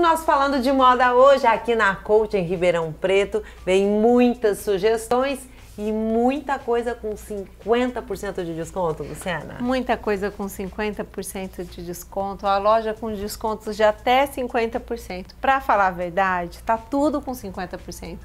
nosso Falando de Moda hoje, aqui na Coach em Ribeirão Preto, vem muitas sugestões e muita coisa com 50% de desconto, Luciana. Muita coisa com 50% de desconto. A loja com descontos de até 50%. Para falar a verdade, tá tudo com 50%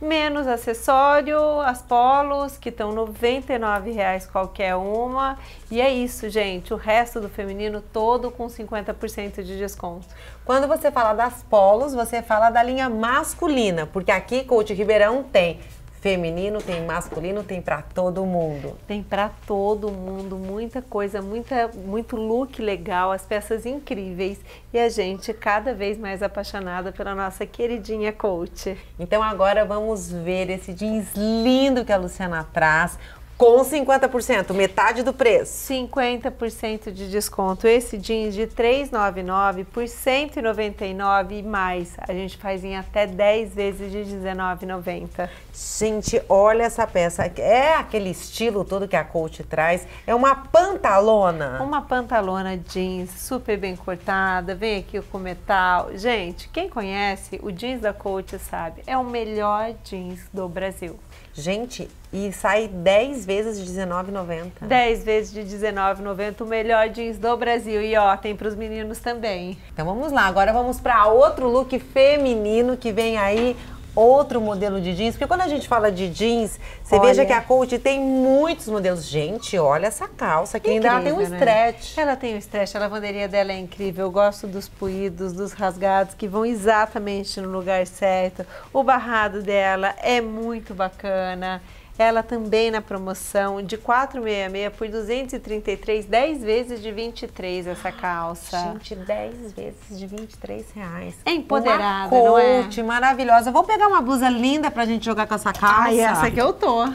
menos acessório, as polos, que estão R$ reais qualquer uma. E é isso, gente. O resto do feminino todo com 50% de desconto. Quando você fala das polos, você fala da linha masculina, porque aqui Coach Ribeirão tem feminino, tem masculino, tem para todo mundo. Tem para todo mundo, muita coisa, muita, muito look legal, as peças incríveis e a gente cada vez mais apaixonada pela nossa queridinha coach. Então agora vamos ver esse jeans lindo que a Luciana traz, com 50%, metade do preço. 50% de desconto. Esse jeans de 399 por 199 e mais. A gente faz em até 10 vezes de 19,90. Gente, olha essa peça. É aquele estilo todo que a coach traz. É uma pantalona. Uma pantalona jeans super bem cortada, vem aqui com metal. Gente, quem conhece o jeans da coach sabe, é o melhor jeans do Brasil. Gente, e sai 10 vezes vezes de R$19,90. 10 vezes de R$19,90, o melhor jeans do Brasil. E ó, tem pros meninos também. Então vamos lá, agora vamos para outro look feminino que vem aí outro modelo de jeans? Porque quando a gente fala de jeans, você olha. veja que a Coach tem muitos modelos. Gente, olha essa calça que ainda tem um né? stretch. Ela tem um stretch, a lavanderia dela é incrível. Eu gosto dos puídos, dos rasgados, que vão exatamente no lugar certo. O barrado dela é muito bacana ela também na promoção de 466 por 233, 10 vezes de 23 essa ah, calça. Gente, 10 vezes de 23 reais. É empoderada, não é? coach, é? maravilhosa. Vou pegar uma blusa linda pra gente jogar com essa calça. Ah, essa que eu tô.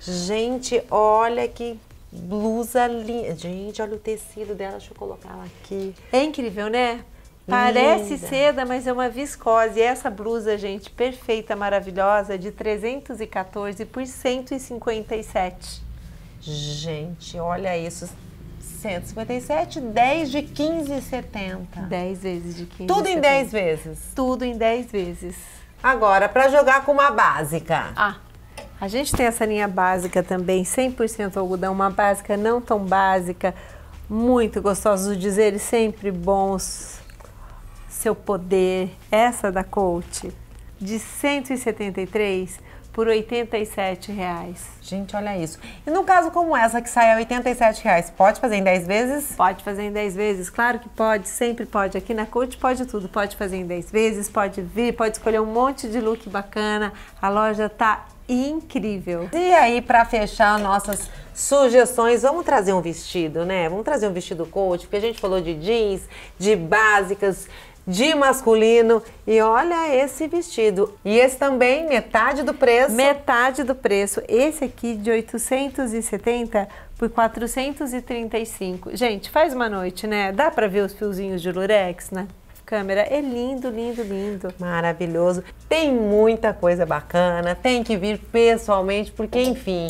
Gente, olha que blusa linda. Gente, olha o tecido dela, deixa eu colocar ela aqui. É incrível, né? Parece Linda. seda, mas é uma viscose. E essa blusa, gente, perfeita, maravilhosa, de 314 por 157. Gente, olha isso. 157, 10 de 15,70. 10 vezes de 15. Tudo em 10 vezes. Tudo em 10 vezes. Agora, para jogar com uma básica. Ah. A gente tem essa linha básica também, 100% algodão, uma básica não tão básica, muito gostosos, de dizer, sempre bons, seu poder, essa da coach, de 173 por 87 reais. Gente, olha isso. E no caso como essa que sai a 87 reais, pode fazer em 10 vezes? Pode fazer em 10 vezes, claro que pode, sempre pode. Aqui na Coach pode tudo, pode fazer em 10 vezes, pode vir, pode escolher um monte de look bacana. A loja tá incrível. E aí, para fechar nossas sugestões, vamos trazer um vestido, né? Vamos trazer um vestido coach, porque a gente falou de jeans, de básicas, de masculino. E olha esse vestido. E esse também, metade do preço. Metade do preço. Esse aqui de 870 por 435. Gente, faz uma noite, né? Dá para ver os fiozinhos de lurex, né? câmera. É lindo, lindo, lindo. Maravilhoso. Tem muita coisa bacana. Tem que vir pessoalmente, porque, enfim,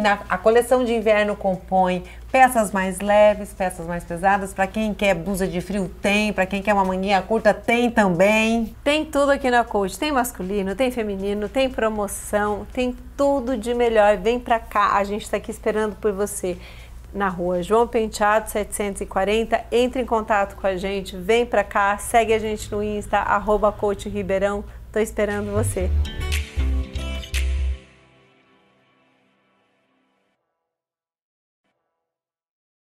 na a coleção de inverno compõe peças mais leves, peças mais pesadas. Para quem quer blusa de frio, tem. Para quem quer uma manguinha curta, tem também. Tem tudo aqui na Coach. Tem masculino, tem feminino, tem promoção, tem tudo de melhor. Vem para cá, a gente está aqui esperando por você. Na rua João Penteado 740, entre em contato com a gente, vem para cá, segue a gente no Insta, arroba Coach Ribeirão. Tô esperando você.